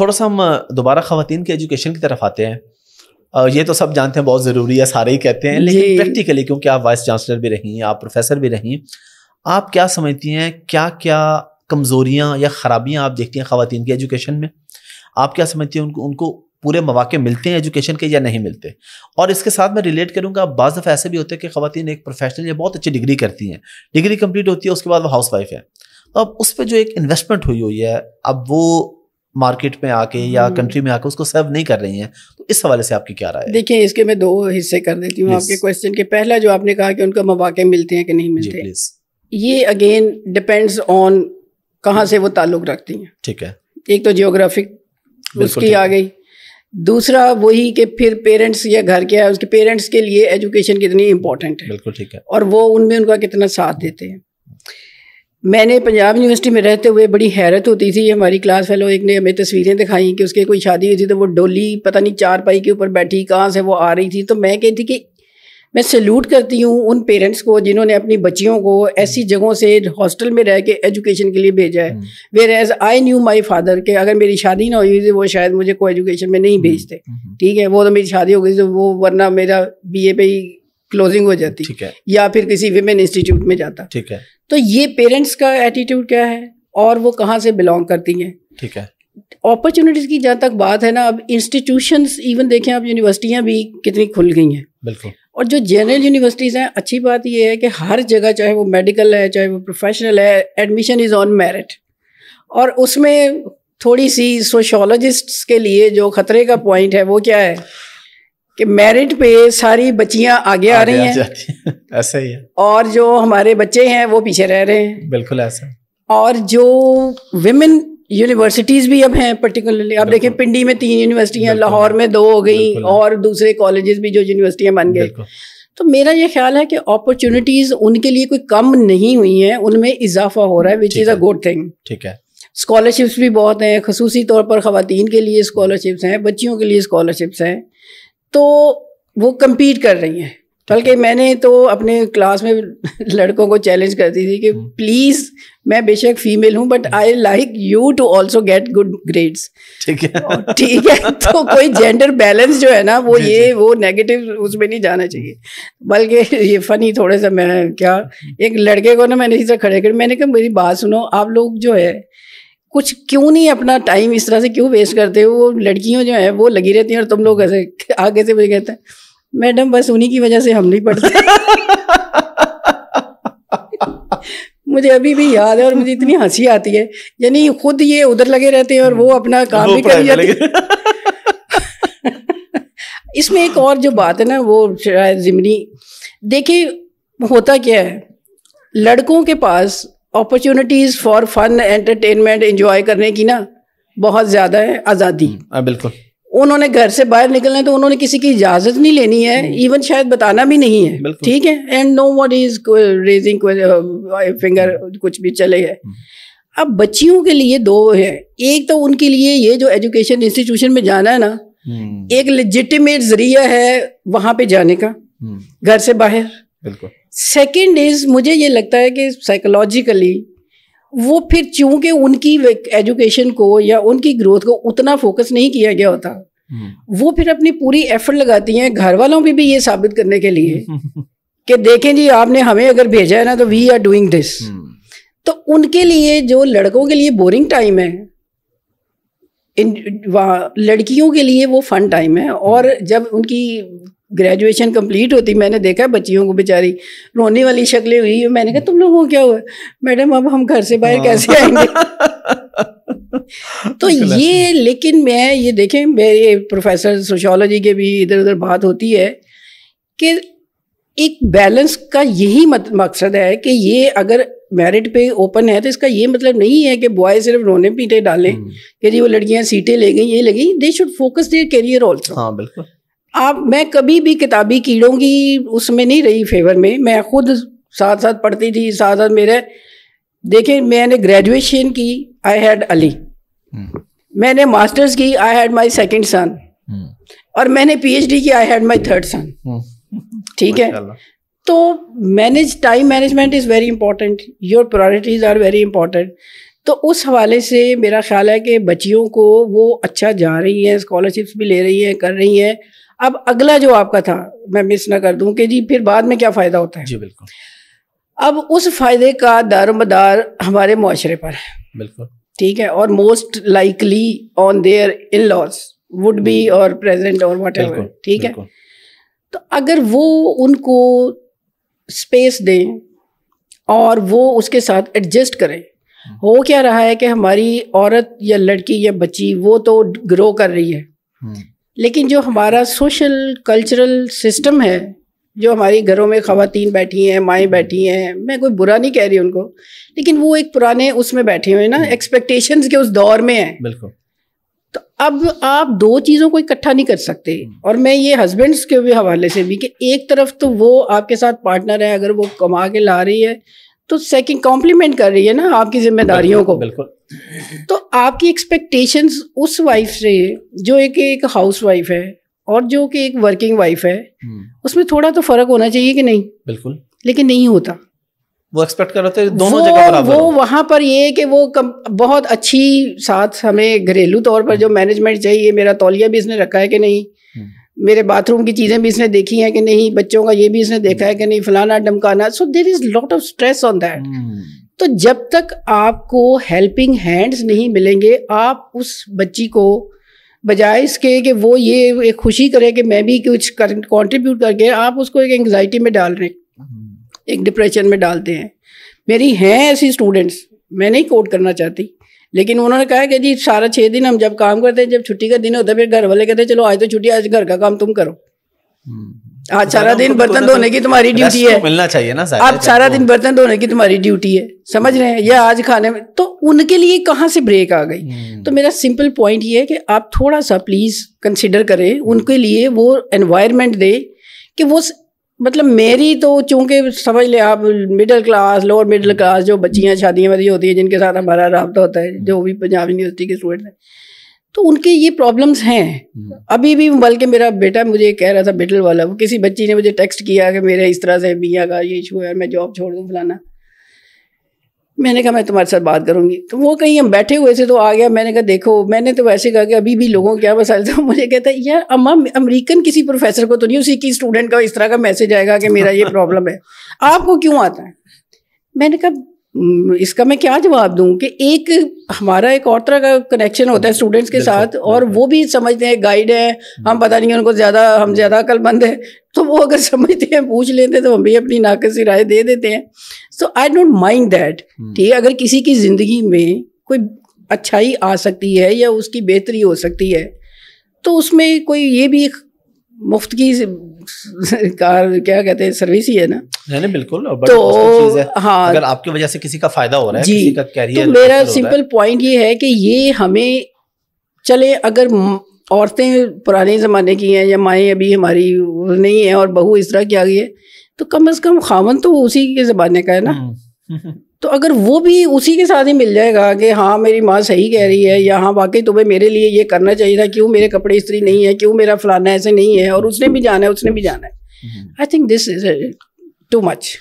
थोड़ा सा हम दोबारा खातन के एजुकेशन की तरफ आते हैं ये तो सब जानते हैं बहुत ज़रूरी है सारे ही कहते हैं लेकिन प्रैक्टिकली क्योंकि आप वाइस चांसलर भी रहीं हैं आप प्रोफेसर भी रहीं आप क्या समझती हैं क्या क्या कमज़ोरियाँ या ख़राबियाँ आप देखती हैं खातन की एजुकेशन में आप क्या समझती हैं उनको उनको पूरे मौाक़े मिलते हैं एजुकेशन के या नहीं मिलते और इसके साथ मैं रिलेट करूँगा बाज़ दफ़ा ऐसे भी होते हैं कि खातन एक प्रोफेशनल या बहुत अच्छी डिग्री करती हैं डिग्री कम्प्लीट होती है उसके बाद वो हाउस वाइफ है अब उस पर जो एक इन्वेस्टमेंट हुई हुई है अब वो मार्केट में आके या कंट्री हम्म। में आके उसको सर्व नहीं कर रही हैं तो इस हवाले से आपकी क्या राय है देखिए इसके मैं दो हिस्से कर देती हूँ आपके क्वेश्चन के पहला जो आपने कहा कि उनका मौाक़े मिलते हैं कि नहीं मिलते ये अगेन डिपेंड्स ऑन कहाँ से वो ताल्लुक रखती हैं ठीक है एक तो जियोग्राफिक उसकी आ गई दूसरा वही कि फिर पेरेंट्स या घर के उसके पेरेंट्स के लिए एजुकेशन कितनी इंपॉर्टेंट है बिल्कुल ठीक है और वो उनमें उनका कितना साथ देते हैं मैंने पंजाब यूनिवर्सिटी में रहते हुए बड़ी हैरत होती थी हमारी क्लास फेलो एक ने हमें तस्वीरें दिखाई कि उसके कोई शादी हुई थी तो वो डोली पता नहीं चार पाई के ऊपर बैठी कहाँ से वो आ रही थी तो मैं कहती कि मैं सल्यूट करती हूँ उन पेरेंट्स को जिन्होंने अपनी बच्चियों को ऐसी जगहों से हॉस्टल में रह के एजुकेशन के लिए भेजा है whereas I knew my father के अगर मेरी शादी ना हुई थी वो शायद मुझे को एजुकेशन में नहीं हम्म, भेजते हम्म। ठीक है वो तो मेरी शादी हो गई तो वो वरना मेरा बी ए पे ही क्लोजिंग हो जाती ठीक है या फिर किसी विमेन इंस्टीट्यूट में जाता ठीक है तो ये पेरेंट्स का एटीट्यूड क्या है और वो कहाँ से बिलोंग करती हैं ठीक है अपॉर्चुनिटीज की जहाँ तक बात है ना अब इंस्टीट्यूशन इवन देखें आप यूनिवर्सिटियाँ भी कितनी खुल गई हैं बिल्कुल और जो जनरल यूनिवर्सिटीज़ हैं अच्छी बात यह है कि हर जगह चाहे वो मेडिकल है चाहे वो प्रोफेशनल है एडमिशन इज़ ऑन मेरिट और उसमें थोड़ी सी सोशोलॉजिस्ट्स के लिए जो खतरे का पॉइंट है वो क्या है कि मेरिट पे सारी बच्चियां आगे, आ रही हैं ऐसा ही है और जो हमारे बच्चे हैं वो पीछे रह रहे हैं बिल्कुल ऐसा और जो विमेन यूनिवर्सिटीज़ भी अब हैं पर्टिकुलरली आप देखें पिंडी में तीन यूनिवर्सिटियां लाहौर में दो हो गई और दूसरे कॉलेजेस भी जो यूनिवर्सिटियां बन गए तो मेरा ये ख्याल है कि अपॉर्चुनिटीज़ उनके लिए कोई कम नहीं हुई हैं उनमें इजाफा हो रहा है which is a good thing ठीक है स्कॉलरशिप्स भी बहुत हैं खसूसी तौर पर खुवान के लिए स्कॉलरशिप्स हैं बच्चियों के लिए स्कॉलरशिप्स हैं तो वो कम्पीट कर रही हैं बल्कि मैंने तो अपने क्लास में लड़कों को चैलेंज करती थी कि प्लीज़ हम्म। मैं बेशक फीमेल हूँ but I like you to also get good grades ठीक है ठीक है तो कोई जेंडर बैलेंस जो है ना वो ये वो नेगेटिव उसमें नहीं जाना चाहिए बल्कि ये फ़नी थोड़े सा मैं क्या एक लड़के को ना मैंने इसे खड़े कर मैंने कहा मेरी बात सुनो आप लोग जो है कुछ क्यों नहीं अपना टाइम इस तरह से क्यों वेस्ट करते हो वो लड़कियों जो है वो लगी रहती हैं और तुम लोग ऐसे आगे से मुझे कहते हैं मैडम बस उन्हीं की वजह से हम नहीं पढ़ते मुझे अभी भी याद है और मुझे इतनी हंसी आती है यानी खुद ये उधर लगे रहते हैं और वो अपना काम भी कर जाते इसमें एक और जो बात है ना वो शायद जिमनी देखिए होता क्या है लड़कों के पास opportunities for fun entertainment enjoy करने की ना बहुत ज़्यादा है आज़ादी हम्म, हाँ, बिल्कुल उन्होंने घर से बाहर निकलना है तो उन्होंने किसी की इजाज़त नहीं लेनी है इवन हम्म। शायद बताना भी नहीं है ठीक है and no what is raising finger कुछ भी चले है हम्म। अब बच्चियों के लिए दो है एक तो उनके लिए ये जो एजुकेशन इंस्टीट्यूशन में जाना है ना एक लिजिटिमेट जरिया है वहाँ पे जाने का घर से बाहर बिल्कुल सेकेंड इज मुझे ये लगता है कि साइकोलॉजिकली वो फिर चूंकि उनकी एजुकेशन को या उनकी ग्रोथ को उतना फोकस नहीं किया गया होता हम्म। वो फिर अपनी पूरी एफर्ट लगाती हैं घर वालों भी, भी ये साबित करने के लिए कि देखें जी आपने हमें अगर भेजा है ना तो वी आर डूइंग दिस तो उनके लिए जो लड़कों के लिए बोरिंग टाइम है इन लड़कियों के लिए वो फन टाइम है और हम्म। जब उनकी ग्रेजुएशन कंप्लीट होती मैंने देखा बच्चियों को बेचारी रोने वाली शक्लें हुई मैंने कहा तुम लोगों को क्या हुआ मैडम अब हम घर से बाहर हाँ। कैसे आएंगे तो ये लेकिन मैं ये देखें मेरे प्रोफेसर सोशोलॉजी के भी इधर उधर बात होती है कि एक बैलेंस का यही मकसद है कि ये अगर मेरिट पे ओपन है तो इसका ये मतलब नहीं है कि बॉय सिर्फ रोने पीटे डालें हम्म। कि जी वो लड़कियां सीटें ले गई ये लगी they should focus their career also हाँ बिल्कुल आप मैं कभी भी किताबी कीड़ों की उसमें नहीं रही फेवर में मैं खुद साथ साथ पढ़ती थी साथ साथ मेरे देखें मैंने ग्रेजुएशन की आई हैड अली मैंने मास्टर्स की आई हैड माई सेकेंड सन और मैंने पीएचडी की आई हैड माई थर्ड सन ठीक है तो manage time management is very important your priorities are very important तो उस हवाले से मेरा ख्याल है कि बच्चियों को वो अच्छा जा रही हैं स्कॉलरशिप्स भी ले रही हैं कर रही हैं अब अगला जो आपका था मैं मिस ना कर दूं कि जी फिर बाद में क्या फ़ायदा होता है जी बिल्कुल अब उस फ़ायदे का दारदार हमारे माशरे पर है बिल्कुल ठीक है और most likely on their in laws would be or present or what ठीक है तो अगर वो उनको स्पेस दें और वो उसके साथ एडजस्ट करें हम्म। हो क्या रहा है कि हमारी औरत या लड़की या बच्ची वो तो ग्रो कर रही है हम्म। लेकिन जो हमारा सोशल कल्चरल सिस्टम है जो हमारी घरों में खातन बैठी हैं माएँ हम्म। बैठी हैं मैं कोई बुरा नहीं कह रही उनको लेकिन वो एक पुराने उसमें बैठे हुए हैं ना एक्सपेक्टेशंस हम्म। के उस दौर में हैं बिल्कुल तो अब आप दो चीज़ों को इकट्ठा नहीं कर सकते हम्म। और मैं ये हस्बैंड्स के भी हवाले से भी कि एक तरफ तो वो आपके साथ पार्टनर है अगर वो कमा के ला रही है तो सेकंड कॉम्प्लीमेंट कर रही है ना आपकी जिम्मेदारियों को बिल्कुल तो आपकी एक्सपेक्टेशंस उस वाइफ से जो एक एक हाउस वाइफ है और जो कि एक वर्किंग वाइफ है हम्म। उसमें थोड़ा तो फर्क होना चाहिए कि नहीं बिल्कुल लेकिन नहीं होता वो एक्सपेक्ट कर रहे थे दोनों जगह बराबर वो वहाँ पर ये कि वो कम, बहुत अच्छी साथ हमें घरेलू तौर पर हम्म। जो मैनेजमेंट चाहिए मेरा तौलिया भी इसने रखा है कि नहीं हम्म। मेरे बाथरूम की चीज़ें भी इसने देखी हैं कि नहीं बच्चों का ये भी इसने देखा है हम्म। कि नहीं फलाना डमकाना so there is lot of stress on that तो जब तक आपको हेल्पिंग हैंड्स नहीं मिलेंगे आप उस बच्ची को बजाय इसके कि वो ये एक खुशी करे कि मैं भी कुछ कर कॉन्ट्रीब्यूट करके आप उसको एक एंगजाइटी में डाल रहे हैं हम्म। एक डिप्रेशन में डालते हैं मेरी हैं ऐसी स्टूडेंट्स मैं नहीं कोट करना चाहती लेकिन उन्होंने कहा कि जी सारा छः दिन हम जब काम करते हैं जब छुट्टी का दिन होता है फिर घर वाले कहते हैं चलो आज तो छुट्टी आज घर का काम तुम करो हम्म। आज सारा तो तो दिन बर्तन धोने की तुम्हारी ड्यूटी है मिलना चाहिए ना आप सारा दिन बर्तन धोने की तुम्हारी ड्यूटी है समझ रहे हैं या आज खाने में तो उनके लिए कहाँ से ब्रेक आ गई हम्म। तो मेरा सिंपल पॉइंट ये है कि आप थोड़ा सा प्लीज़ कंसिडर करें उनके लिए वो एनवायरमेंट दे कि वो मतलब मेरी तो चूंकि समझ ले आप middle class lower middle class जो बच्चियाँ शादियाँ वाली होती हैं जिनके साथ हमारा रबता होता है जो भी पंजाब यूनिवर्सिटी के स्टूडेंट हैं तो उनके ये प्रॉब्लम्स हैं हम्म। अभी भी बल्कि मेरा बेटा मुझे कह रहा था मिडिल वाला वो किसी बच्ची ने मुझे टेक्स्ट किया कि मेरे इस तरह से मियाँ का ये इशू है मैं जॉब छोड़ दूँ फलाना मैंने कहा मैं तुम्हारे साथ बात करूंगी तो वो कहीं हम बैठे हुए थे तो आ गया मैंने कहा देखो मैंने तो वैसे कहा कि अभी भी लोगों क्या मसाइल था मुझे कहता है यार अम्मा अमेरिकन किसी प्रोफेसर को तो नहीं उसी की स्टूडेंट का इस तरह का मैसेज आएगा कि मेरा ये प्रॉब्लम है आपको क्यों आता है मैंने कहा हम्म, इसका मैं क्या जवाब दूं कि एक हमारा एक और तरह का कनेक्शन होता है स्टूडेंट्स के साथ और वो भी समझते हैं गाइड हैं हम पता नहीं उनको ज़्यादा हम हम्म। ज़्यादा अकलमंद हैं तो वो अगर समझते हैं पूछ लेते हैं तो हम भी अपनी नाकसी राय दे देते हैं so I don't mind that ठीक है अगर किसी की ज़िंदगी में कोई अच्छाई आ सकती है या उसकी बेहतरी हो सकती है तो उसमें कोई ये भी मुफ्त की कार क्या कहते हैं सर्विस ही है ना नहीं बिल्कुल तो हाँ अगर आपकी वजह से किसी का फायदा हो रहा है जी किसी का कैरियर तो मेरा सिंपल पॉइंट ये है कि ये हमें चले अगर औरतें पुराने ज़माने की हैं या माएँ अभी हमारी नहीं है और बहू इस तरह की आ गई है तो कम अज़ कम खावन तो उसी के ज़माने का है ना हम्म। तो अगर वो भी उसी के साथ ही मिल जाएगा कि हाँ मेरी माँ सही कह रही है या हाँ वाकई तुम्हें मेरे लिए ये करना चाहिए था क्यों मेरे कपड़े इस्त्री नहीं है क्यों मेरा फलाना ऐसे नहीं है और उसने भी जाना है उसने भी जाना है I think this is too much